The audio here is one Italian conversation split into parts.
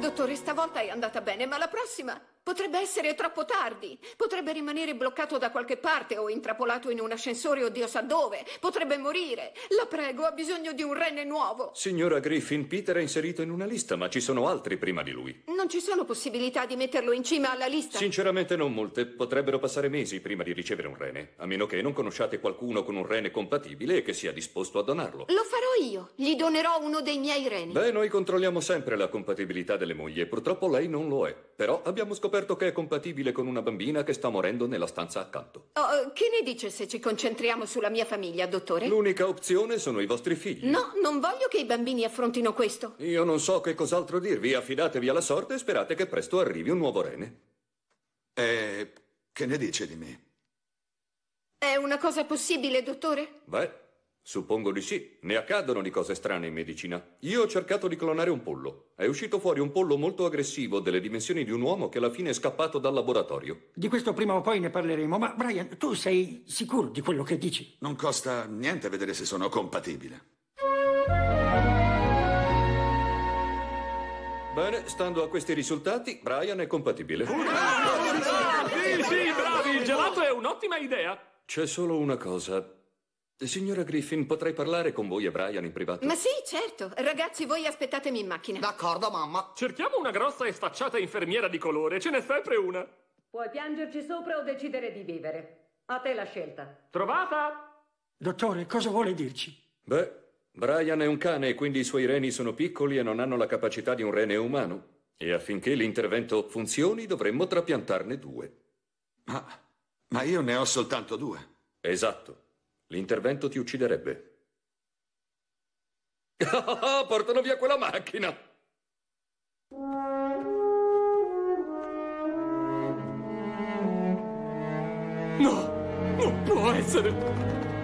Dottore, stavolta è andata bene, ma la prossima... Potrebbe essere troppo tardi, potrebbe rimanere bloccato da qualche parte o intrappolato in un ascensore o Dio sa dove, potrebbe morire. La prego, ha bisogno di un rene nuovo. Signora Griffin, Peter è inserito in una lista, ma ci sono altri prima di lui. Non ci sono possibilità di metterlo in cima alla lista? Sinceramente non molte, potrebbero passare mesi prima di ricevere un rene, a meno che non conosciate qualcuno con un rene compatibile e che sia disposto a donarlo. Lo farò io, gli donerò uno dei miei reni. Beh, noi controlliamo sempre la compatibilità delle mogli e purtroppo lei non lo è, però abbiamo scoperto scoperto che è compatibile con una bambina che sta morendo nella stanza accanto. Oh, oh che ne dice se ci concentriamo sulla mia famiglia, dottore? L'unica opzione sono i vostri figli. No, non voglio che i bambini affrontino questo. Io non so che cos'altro dirvi. Affidatevi alla sorte e sperate che presto arrivi un nuovo rene. Eh, che ne dice di me? È una cosa possibile, dottore? Beh, Suppongo di sì, ne accadono di cose strane in medicina. Io ho cercato di clonare un pollo. È uscito fuori un pollo molto aggressivo, delle dimensioni di un uomo che alla fine è scappato dal laboratorio. Di questo prima o poi ne parleremo, ma Brian, tu sei sicuro di quello che dici? Non costa niente vedere se sono compatibile. Bene, stando a questi risultati, Brian è compatibile. Sì, sì, bravi, il gelato è un'ottima idea. C'è solo una cosa. Signora Griffin, potrei parlare con voi e Brian in privato? Ma sì, certo. Ragazzi, voi aspettatemi in macchina. D'accordo, mamma. Cerchiamo una grossa e sfacciata infermiera di colore. Ce n'è sempre una. Puoi piangerci sopra o decidere di vivere. A te la scelta. Trovata! Dottore, cosa vuole dirci? Beh, Brian è un cane e quindi i suoi reni sono piccoli e non hanno la capacità di un rene umano. E affinché l'intervento funzioni dovremmo trapiantarne due. Ma, ma io ne ho soltanto due. Esatto. L'intervento ti ucciderebbe. portano via quella macchina! No! Non può essere!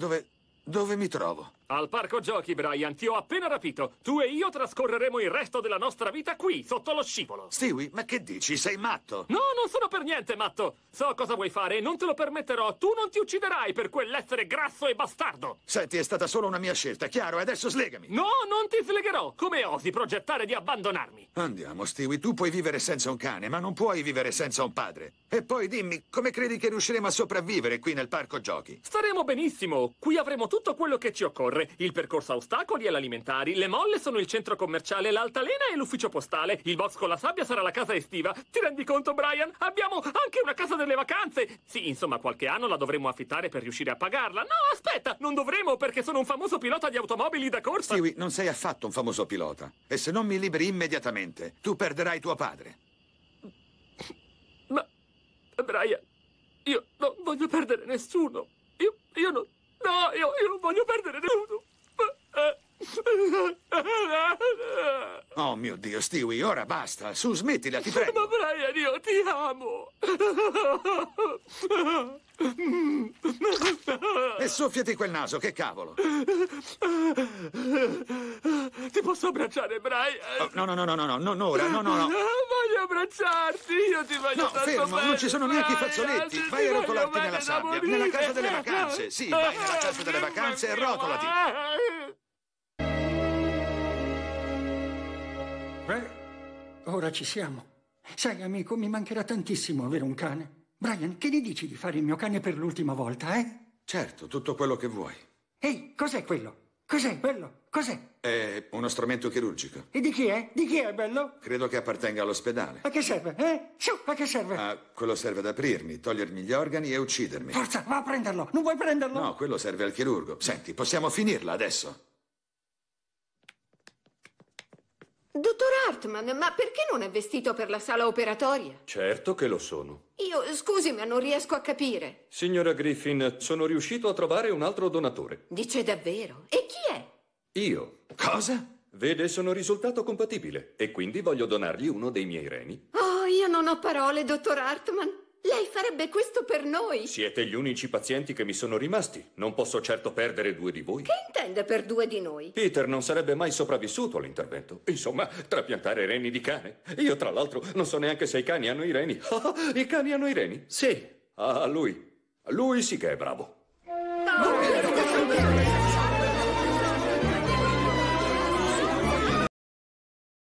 Dove... dove mi trovo? Al parco giochi, Brian, ti ho appena rapito. Tu e io trascorreremo il resto della nostra vita qui, sotto lo scivolo. Stewie, ma che dici? Sei matto? No, non sono per niente matto. So cosa vuoi fare e non te lo permetterò. Tu non ti ucciderai per quell'essere grasso e bastardo. Senti, è stata solo una mia scelta, chiaro? adesso slegami. No, non ti slegherò. Come osi progettare di abbandonarmi? Andiamo, Stewie. Tu puoi vivere senza un cane, ma non puoi vivere senza un padre. E poi dimmi, come credi che riusciremo a sopravvivere qui nel parco giochi? Staremo benissimo. Qui avremo tutto quello che ci occorre torre, il percorso a ostacoli e l'alimentari, le molle sono il centro commerciale, l'altalena e l'ufficio postale, il box con la sabbia sarà la casa estiva. Ti rendi conto, Brian? Abbiamo anche una casa delle vacanze! Sì, insomma, qualche anno la dovremo affittare per riuscire a pagarla. No, aspetta, non dovremo perché sono un famoso pilota di automobili da corsa. Kiwi, non sei affatto un famoso pilota. E se non mi liberi immediatamente, tu perderai tuo padre. Ma, Brian, io non voglio perdere nessuno. Io, io non... No, io, io non voglio perdere nessuno. Oh mio Dio, Stewie, ora basta. Su, smettila, ti prego. Ma Brian, io ti amo. E soffiati quel naso, che cavolo. Ti posso abbracciare, Brian? Oh, no, no, no, no, no, no, no, no, no, no. no abbracciarti, io ti voglio no, tanto fermo, bene. non ci sono neanche i fazzoletti. Vai, vai a rotolarti nella sabbia, morire. nella casa delle vacanze. Sì, vai nella casa delle vacanze e rotolati. Beh, ora ci siamo. Sai, amico, mi mancherà tantissimo avere un cane. Brian, che ne dici di fare il mio cane per l'ultima volta, eh? Certo, tutto quello che vuoi. Ehi, cos'è quello? Cos'è bello? Cos'è? È uno strumento chirurgico. E di chi è? Di chi è bello? Credo che appartenga all'ospedale. A che serve? Eh? Su, a che serve? Ah, quello serve ad aprirmi, togliermi gli organi e uccidermi. Forza, va a prenderlo. Non vuoi prenderlo? No, quello serve al chirurgo. Senti, possiamo finirla adesso. Dottor Hartman, ma perché non è vestito per la sala operatoria? Certo che lo sono. Io, scusi, ma non riesco a capire. Signora Griffin, sono riuscito a trovare un altro donatore. Dice davvero? E chi è? Io. Cosa? Vede, sono risultato compatibile e quindi voglio donargli uno dei miei reni. Oh, io non ho parole, dottor Hartman. Lei farebbe questo per noi. Siete gli unici pazienti che mi sono rimasti. Non posso certo perdere due di voi. Che interesse? vicende per due di noi. Peter non sarebbe mai sopravvissuto all'intervento. Insomma, trapiantare reni di cane. Io, tra l'altro, non so neanche se i cani hanno i reni. I cani hanno i reni? Sì. Ah, lui. Lui sì che è bravo. No, no, no,